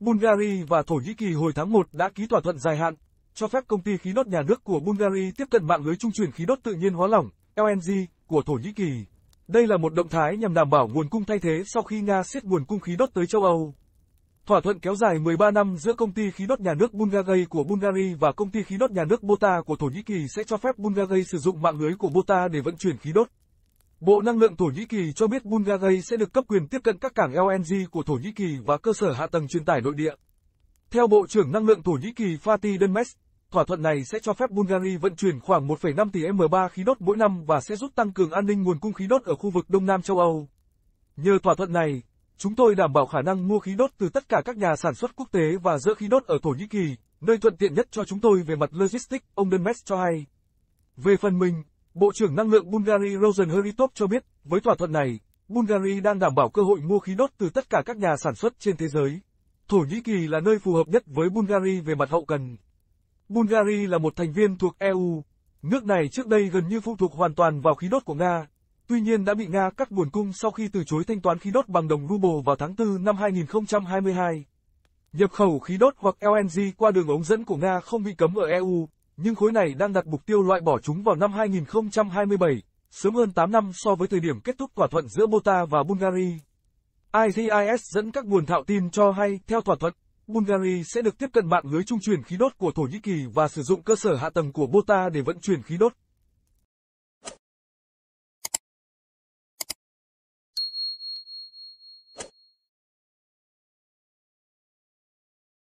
Bulgaria và Thổ Nhĩ Kỳ hồi tháng 1 đã ký thỏa thuận dài hạn, cho phép công ty khí đốt nhà nước của Bulgaria tiếp cận mạng lưới trung chuyển khí đốt tự nhiên hóa lỏng, LNG, của Thổ Nhĩ Kỳ. Đây là một động thái nhằm đảm bảo nguồn cung thay thế sau khi Nga siết nguồn cung khí đốt tới châu Âu. Thỏa thuận kéo dài 13 năm giữa công ty khí đốt nhà nước Bulgaria của Bulgaria và công ty khí đốt nhà nước Bota của Thổ Nhĩ Kỳ sẽ cho phép Bulgaria sử dụng mạng lưới của Bota để vận chuyển khí đốt. Bộ Năng lượng Thổ Nhĩ Kỳ cho biết Bulgaria sẽ được cấp quyền tiếp cận các cảng LNG của Thổ Nhĩ Kỳ và cơ sở hạ tầng truyền tải nội địa. Theo Bộ trưởng Năng lượng Thổ Nhĩ Kỳ Fatih Denmes, thỏa thuận này sẽ cho phép Bulgaria vận chuyển khoảng 1,5 tỷ M3 khí đốt mỗi năm và sẽ giúp tăng cường an ninh nguồn cung khí đốt ở khu vực Đông Nam châu Âu. Nhờ thỏa thuận này, chúng tôi đảm bảo khả năng mua khí đốt từ tất cả các nhà sản xuất quốc tế và giữ khí đốt ở Thổ Nhĩ Kỳ, nơi thuận tiện nhất cho chúng tôi về mặt logistics, ông Denmes cho hay. Về phần mình, Bộ trưởng Năng lượng Bulgaria Rosen Heritov cho biết, với thỏa thuận này, Bulgaria đang đảm bảo cơ hội mua khí đốt từ tất cả các nhà sản xuất trên thế giới. Thổ Nhĩ Kỳ là nơi phù hợp nhất với Bulgaria về mặt hậu cần. Bulgaria là một thành viên thuộc EU. Nước này trước đây gần như phụ thuộc hoàn toàn vào khí đốt của Nga. Tuy nhiên đã bị Nga cắt nguồn cung sau khi từ chối thanh toán khí đốt bằng đồng ruble vào tháng 4 năm 2022. Nhập khẩu khí đốt hoặc LNG qua đường ống dẫn của Nga không bị cấm ở EU nhưng khối này đang đặt mục tiêu loại bỏ chúng vào năm 2027, sớm hơn 8 năm so với thời điểm kết thúc thỏa thuận giữa Bota và Bulgaria. ITIS dẫn các nguồn thạo tin cho hay, theo thỏa thuận, Bulgaria sẽ được tiếp cận mạng lưới trung truyền khí đốt của Thổ Nhĩ Kỳ và sử dụng cơ sở hạ tầng của Bota để vận chuyển khí đốt.